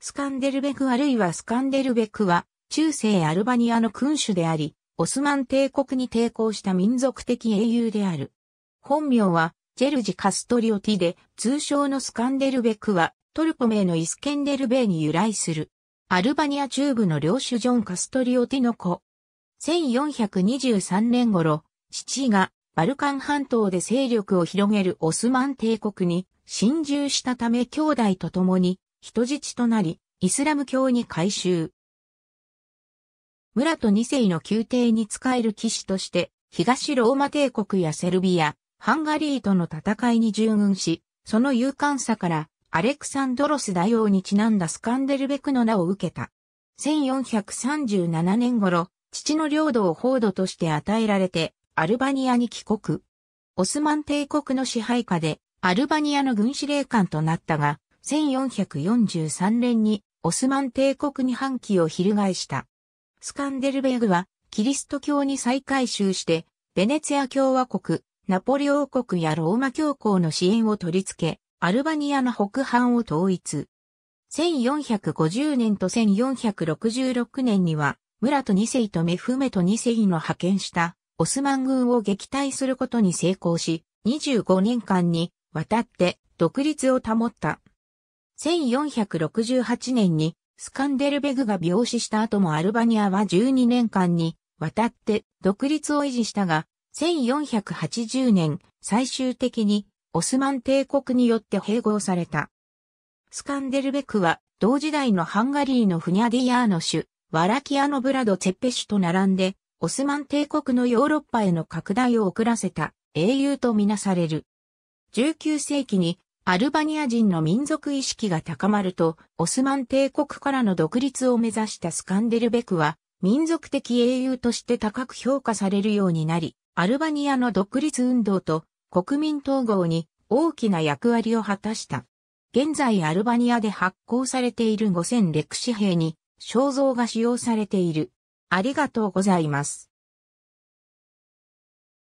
スカンデルベクあるいはスカンデルベクは、中世アルバニアの君主であり、オスマン帝国に抵抗した民族的英雄である。本名は、ジェルジ・カストリオティで、通称のスカンデルベクは、トルコ名のイスケンデルベイに由来する。アルバニア中部の領主ジョン・カストリオティの子。1423年頃、父がバルカン半島で勢力を広げるオスマン帝国に侵入したため兄弟と共に人質となり、イスラム教に改宗。村と二世の宮廷に仕える騎士として、東ローマ帝国やセルビア、ハンガリーとの戦いに従軍し、その勇敢さから、アレクサンドロス大王にちなんだスカンデルベクの名を受けた。1437年頃、父の領土を報道として与えられて、アルバニアに帰国。オスマン帝国の支配下で、アルバニアの軍司令官となったが、1443年にオスマン帝国に反旗を翻した。スカンデルベーグはキリスト教に再改宗して、ベネツィア共和国、ナポリ王国やローマ教皇の支援を取り付け、アルバニアの北半を統一。1450年と1466年には、村と2世とメフメと2世の派遣したオスマン軍を撃退することに成功し、25年間にわたって独立を保った。1468年にスカンデルベグが病死した後もアルバニアは12年間に渡って独立を維持したが、1480年最終的にオスマン帝国によって併合された。スカンデルベクは同時代のハンガリーのフニャディアーノ種、ワラキアノブラド・ツェッペシュと並んで、オスマン帝国のヨーロッパへの拡大を遅らせた英雄とみなされる。19世紀にアルバニア人の民族意識が高まると、オスマン帝国からの独立を目指したスカンデルベクは、民族的英雄として高く評価されるようになり、アルバニアの独立運動と国民統合に大きな役割を果たした。現在アルバニアで発行されている5000歴史兵に肖像が使用されている。ありがとうございます。